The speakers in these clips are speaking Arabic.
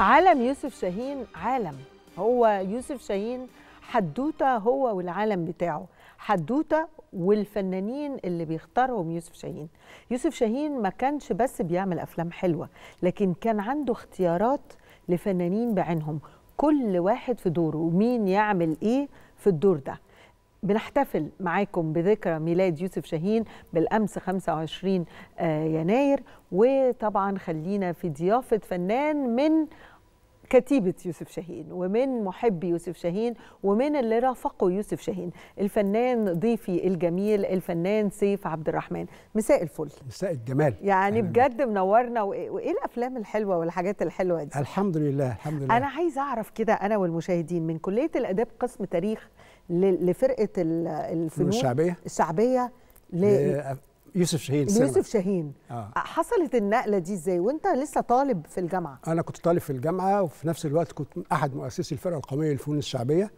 عالم يوسف شاهين عالم هو يوسف شاهين حدوته هو والعالم بتاعه حدوته والفنانين اللي بيختارهم يوسف شاهين يوسف شاهين ما كانش بس بيعمل افلام حلوه لكن كان عنده اختيارات لفنانين بعينهم كل واحد في دوره ومين يعمل ايه في الدور ده بنحتفل معاكم بذكرى ميلاد يوسف شاهين بالامس 25 آه، يناير وطبعا خلينا في ضيافه فنان من كتيبة يوسف شاهين ومن محبي يوسف شاهين ومن اللي رافقوا يوسف شاهين الفنان ضيفي الجميل الفنان سيف عبد الرحمن مساء الفل مساء الجمال يعني بجد منورنا وايه الافلام الحلوه والحاجات الحلوه دي الحمد لله الحمد لله انا عايزه اعرف كده انا والمشاهدين من كليه الاداب قسم تاريخ لفرقه الفنون الشعبيه الشعبيه ل... يوسف شاهين يوسف شاهين آه. حصلت النقله دي ازاي وانت لسه طالب في الجامعه انا كنت طالب في الجامعه وفي نفس الوقت كنت احد مؤسسي الفرقه القوميه للفنون الشعبيه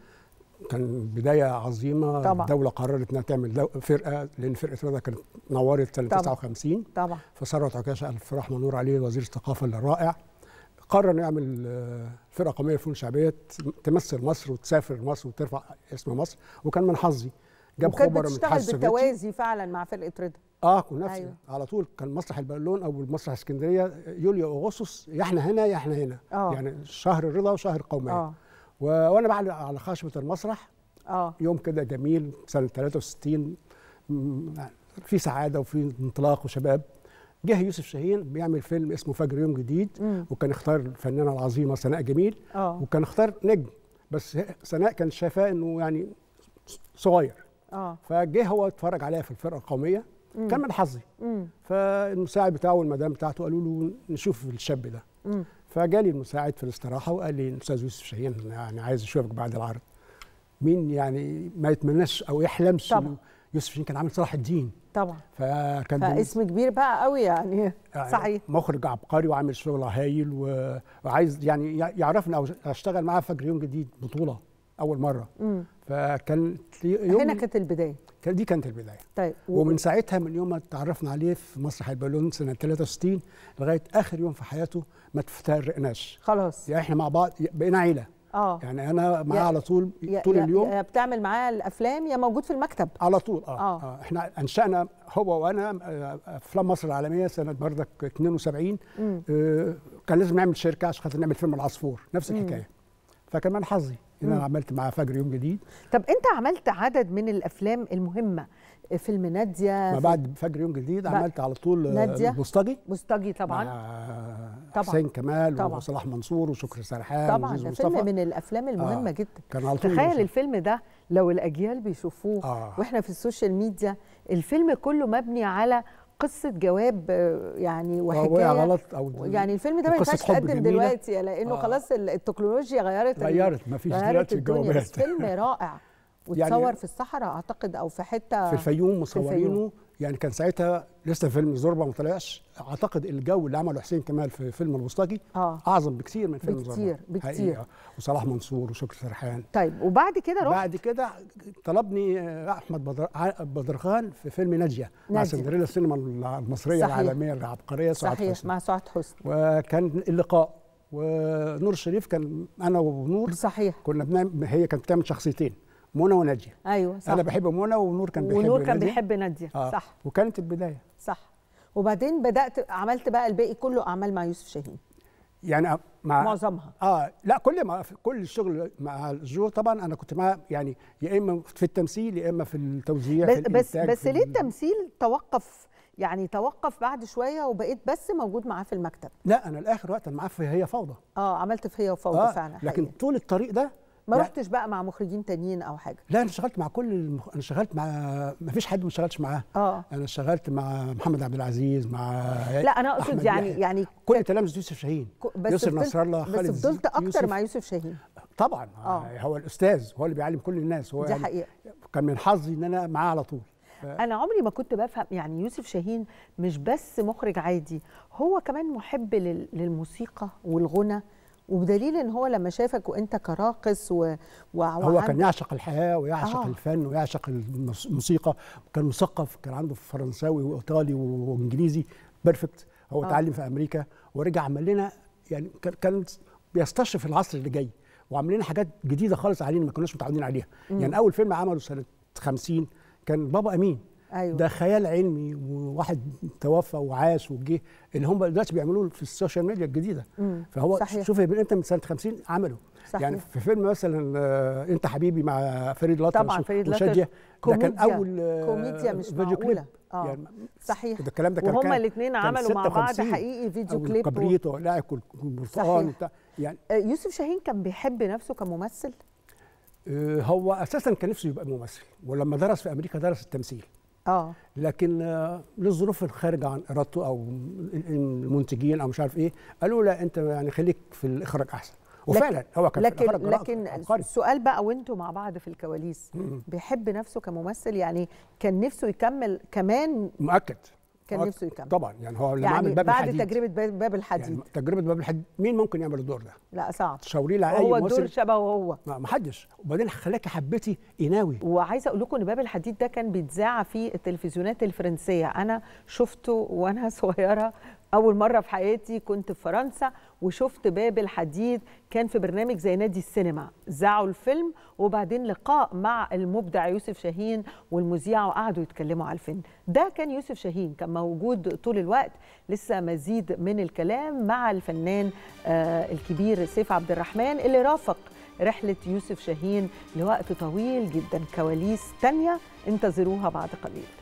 كان بدايه عظيمه طبعا. الدوله قررت انها تعمل فرقه لان فرقه رضا كانت نورت سنه 59 طبعا فثروت عكاشه الف رحمه نور عليه وزير الثقافه الرائع قرر انه يعمل آه، فرقه قوميه للفنون الشعبيه تمثل مصر وتسافر مصر وترفع اسم مصر وكان من حظي جاب خبر من بتشتغل بالتوازي فعلا مع فرقه رضا اه كنا نفسي أيوة. على طول كان مسرح البالون او مسرح اسكندريه آه، يوليو اغسطس يا احنا هنا يا احنا هنا أوه. يعني شهر الرضا وشهر القوميه آه. و... وانا بعلق على خشبه المسرح أوه. يوم كده جميل سنه 63 في سعاده وفي انطلاق وشباب جه يوسف شاهين بيعمل فيلم اسمه فجر يوم جديد مم. وكان اختار الفنانه العظيمه سناء جميل أوه. وكان اختار نجم بس سناء كان شافاه انه يعني صغير آه. فجه هو اتفرج عليها في الفرقه القوميه مم. كان من حظي فالمساعد بتاعه والمدام بتاعته قالوا له نشوف الشاب ده فجالي المساعد في الاستراحه وقال لي الاستاذ يوسف شاهين يعني عايز اشوفك بعد العرض مين يعني ما يتمناش او يحلمش يوسف شاهين كان عامل صلاح الدين طبعا فكان فاسم كبير بقى قوي يعني, يعني صحيح مخرج عبقري وعامل شغل هايل و... وعايز يعني يعرفني او اشتغل معاه فجر يوم جديد بطوله اول مره مم. فكان يوم هنا كانت البدايه كان دي كانت البدايه طيب و... ومن ساعتها من يوم ما اتعرفنا عليه في مسرح البالون سنه 63 لغايه اخر يوم في حياته ما تفترقناش خلاص يعني احنا مع بعض بقينا عيله اه يعني انا معاه على طول طول يا اليوم يا بتعمل معاه الافلام يا موجود في المكتب على طول اه, آه. آه. احنا انشانا هو وانا آه، افلام مصر العالميه سنه بردك 72 آه كان لازم نعمل شركه عشان خاطر نعمل فيلم العصفور نفس الحكايه فكان من حظي ان انا عملت مع فجر يوم جديد طب انت عملت عدد من الافلام المهمه فيلم ناديه ما بعد فجر يوم جديد عملت على طول ناديه مستجي مستجي طبعا طبعا حسين كمال طبعا وصلاح منصور وشكر سرحان طبعا ده مصطفى. فيلم من الافلام آه. المهمه آه جدا كان على طول تخيل الفيلم ده لو الاجيال بيشوفوه آه واحنا في السوشيال ميديا الفيلم كله مبني على قصه جواب آه، يعني آه، وحكايه غلط او يعني الفيلم ده ما ينفعش تقدم دلوقتي لانه آه خلاص التكنولوجيا غيرت غيرت ما فيش دلوقتي الجوابات بس فيلم رائع يعني وتصور يعني في الصحراء اعتقد او في حته في الفيوم مصورينه يعني كان ساعتها لسه فيلم زوربا ما طلعش اعتقد الجو اللي عمله حسين كمال في فيلم البوسطجي آه. اعظم بكثير من فيلم بكتير زوربا بكثير بكثير آه. وصلاح منصور وشكر سرحان طيب وبعد كده رحت بعد كده طلبني آه، احمد بدر... بدرخان في فيلم ناجيه مع سندريلا السينما المصريه صحيح. العالميه العبقريه سعاد صحيح حسن. مع سعاد حسني وكان اللقاء ونور الشريف كان انا ونور صحيح كنا بنعمل هي كانت بتعمل شخصيتين منى وناديه ايوه صح انا بحب منى ونور كان بيحب ونور كان بيحب ناديه آه. صح وكانت البدايه صح وبعدين بدات عملت بقى الباقي كله اعمال مع يوسف شاهين يعني مع معظمها اه لا كل ما كل الشغل مع الزور طبعا انا كنت معاه يعني يا اما في التمثيل يا اما في التوزيع بس في بس, بس ليه التمثيل توقف يعني توقف بعد شويه وبقيت بس موجود معاه في المكتب لا انا لاخر وقت انا معاه في هي فوضى اه عملت في هي وفوضى آه فعلا حقيقة. لكن طول الطريق ده ما رحتش بقى مع مخرجين تانيين او حاجه لا انا اشتغلت مع كل المخ... انا اشتغلت مع ما فيش حد ما اشتغلتش معاه اه انا اشتغلت مع محمد عبد العزيز مع لا انا اقصد يعني يحيى. يعني كل تلامذه يوسف شاهين بس يوسف نصر الله خالد بس فضلت اكتر يوسف... مع يوسف شاهين طبعا آه. آه. هو الاستاذ هو اللي بيعلم كل الناس هو دي حقيقه كان من حظي ان انا معاه على طول ف... انا عمري ما كنت بفهم يعني يوسف شاهين مش بس مخرج عادي هو كمان محب لل... للموسيقى والغنى وبدليل ان هو لما شافك وانت كراقص و... و... هو كان يعشق الحياه ويعشق آه. الفن ويعشق الموسيقى كان مثقف كان عنده فرنساوي وايطالي وانجليزي بيرفكت هو آه. اتعلم في امريكا ورجع عمل لنا يعني كان بيستشرف العصر اللي جاي وعامل لنا حاجات جديده خالص علينا ما كناش متعودين عليها م. يعني اول فيلم عمله سنه 50 كان بابا امين أيوة. ده خيال علمي وواحد توفى وعاش وجه اللي هم دلوقتي بيعملوه في السوشيال ميديا الجديده مم. فهو صحيح. شوف ابن انت من سنه 50 عمله صحيح. يعني في فيلم مثلا آه، انت حبيبي مع فريد لطفي طبعا فريد لطفي ده كان اول آه، كوميديا مش معقوله اه يعني صحيح ده الكلام ده كان وهما الاثنين عملوا مع بعض حقيقي فيديو كليب كبريتو لا لا البرتقال يعني آه، يوسف شاهين كان بيحب نفسه كممثل هو اساسا كان نفسه يبقى ممثل ولما درس في امريكا درس التمثيل اه لكن للظروف آه، الخارجه عن ارادته او المنتجين او مش عارف ايه قالوا لا انت يعني خليك في الاخراج احسن وفعلا هو كان لكن في لكن السؤال بقى وانتوا مع بعض في الكواليس بيحب نفسه كممثل يعني كان نفسه يكمل كمان مؤكد كان نفسه يكمل طبعا يعني هو لما يعني عمل باب بعد الحديد تجربه باب يعني الحديد يعني تجربه باب الحديد مين ممكن يعمل الدور ده؟ لا صعب تشاوريه لاي هو الدور شبهه هو ما حدش وبعدين خلاكي حبيتي قناوي وعايزه اقول لكم ان باب الحديد ده كان بيتذاع في التلفزيونات الفرنسيه انا شفته وانا صغيره اول مره في حياتي كنت في فرنسا وشفت باب الحديد كان في برنامج زي نادي السينما ذاعوا الفيلم وبعدين لقاء مع المبدع يوسف شاهين والمذيع وقعدوا يتكلموا على الفيلم ده كان يوسف شاهين كان موجود طول الوقت لسه مزيد من الكلام مع الفنان آه، الكبير سيف عبد الرحمن اللي رافق رحلة يوسف شاهين لوقت طويل جدا كواليس تانية انتظروها بعد قليل